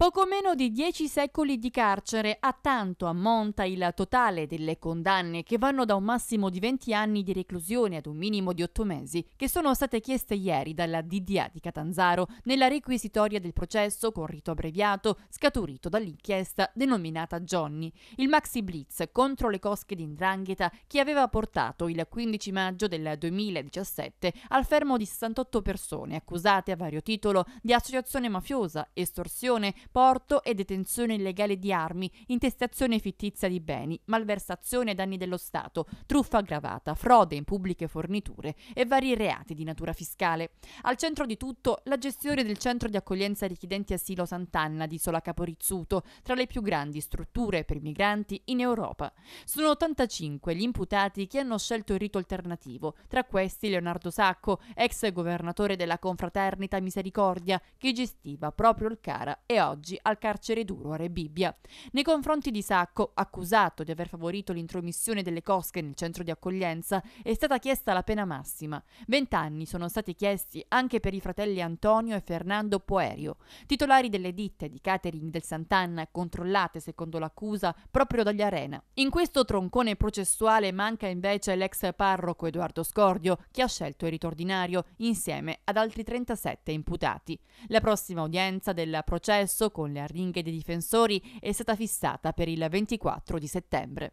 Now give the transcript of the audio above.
Poco meno di dieci secoli di carcere, a tanto ammonta il totale delle condanne, che vanno da un massimo di 20 anni di reclusione ad un minimo di otto mesi, che sono state chieste ieri dalla DDA di Catanzaro nella requisitoria del processo con rito abbreviato scaturito dall'inchiesta denominata Johnny, il maxi blitz contro le cosche di Ndrangheta che aveva portato il 15 maggio del 2017 al fermo di 68 persone accusate a vario titolo di associazione mafiosa, estorsione, porto e detenzione illegale di armi, intestazione fittizia di beni, malversazione ai danni dello Stato, truffa aggravata, frode in pubbliche forniture e vari reati di natura fiscale. Al centro di tutto la gestione del centro di accoglienza richiedenti asilo Sant'Anna di Sola Caporizzuto, tra le più grandi strutture per migranti in Europa. Sono 85 gli imputati che hanno scelto il rito alternativo, tra questi Leonardo Sacco, ex governatore della Confraternita Misericordia, che gestiva proprio il Cara e oggi oggi al carcere duro a Rebibbia. Nei confronti di Sacco, accusato di aver favorito l'intromissione delle cosche nel centro di accoglienza, è stata chiesta la pena massima. Vent'anni sono stati chiesti anche per i fratelli Antonio e Fernando Poerio, titolari delle ditte di catering del Sant'Anna controllate secondo l'accusa proprio dagli Arena. In questo troncone processuale manca invece l'ex parroco Edoardo Scordio, che ha scelto il ritordinario insieme ad altri 37 imputati. La prossima udienza del processo con le arringhe dei difensori è stata fissata per il 24 di settembre.